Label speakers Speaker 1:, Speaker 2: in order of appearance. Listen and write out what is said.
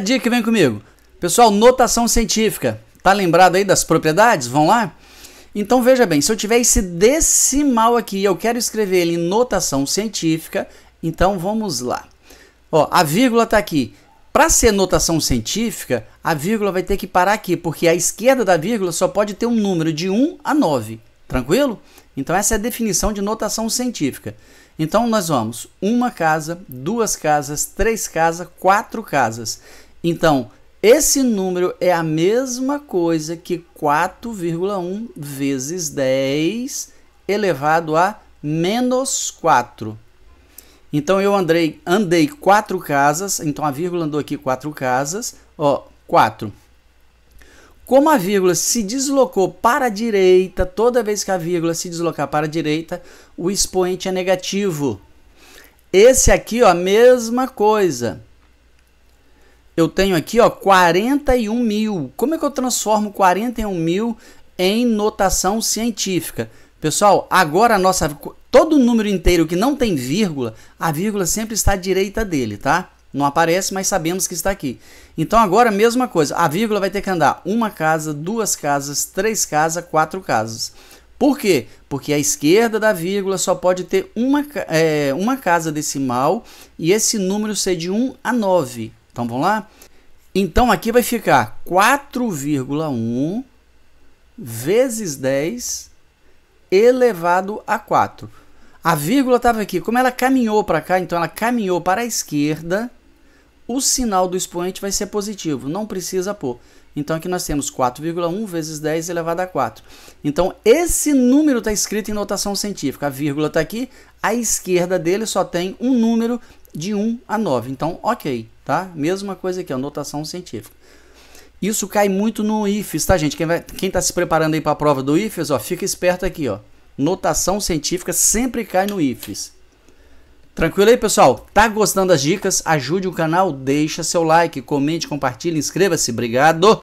Speaker 1: dica que vem comigo. Pessoal, notação científica. Tá lembrado aí das propriedades? Vão lá? Então veja bem, se eu tiver esse decimal aqui e eu quero escrever ele em notação científica, então vamos lá. Ó, a vírgula está aqui. Para ser notação científica, a vírgula vai ter que parar aqui, porque a esquerda da vírgula só pode ter um número de 1 a 9. Tranquilo? Então essa é a definição de notação científica. Então nós vamos uma casa, duas casas, três casas, quatro casas. Então esse número é a mesma coisa que 4,1 vezes 10 elevado a menos 4. Então eu andrei, andei quatro casas, então a vírgula andou aqui quatro casas, ó, 4. Como a vírgula se deslocou para a direita, toda vez que a vírgula se deslocar para a direita, o expoente é negativo. Esse aqui, ó, a mesma coisa. Eu tenho aqui, ó, 41 mil. Como é que eu transformo 41 mil em notação científica? Pessoal, agora a nossa todo número inteiro que não tem vírgula, a vírgula sempre está à direita dele, tá? Não aparece, mas sabemos que está aqui. Então agora a mesma coisa. A vírgula vai ter que andar uma casa, duas casas, três casas, quatro casas. Por quê? Porque a esquerda da vírgula só pode ter uma, é, uma casa decimal e esse número ser de 1 a 9. Então vamos lá? Então aqui vai ficar 4,1 vezes 10 elevado a 4. A vírgula estava aqui. Como ela caminhou para cá, então ela caminhou para a esquerda, o sinal do expoente vai ser positivo, não precisa pôr. Então aqui nós temos 4,1 vezes 10 elevado a 4. Então esse número está escrito em notação científica, a vírgula está aqui, à esquerda dele só tem um número de 1 a 9. Então, ok, tá? Mesma coisa aqui, a notação científica. Isso cai muito no IFES, tá, gente? Quem está se preparando aí para a prova do IFES, ó, fica esperto aqui, ó. Notação científica sempre cai no IFES. Tranquilo aí, pessoal? Tá gostando das dicas? Ajude o canal, deixa seu like, comente, compartilhe, inscreva-se. Obrigado!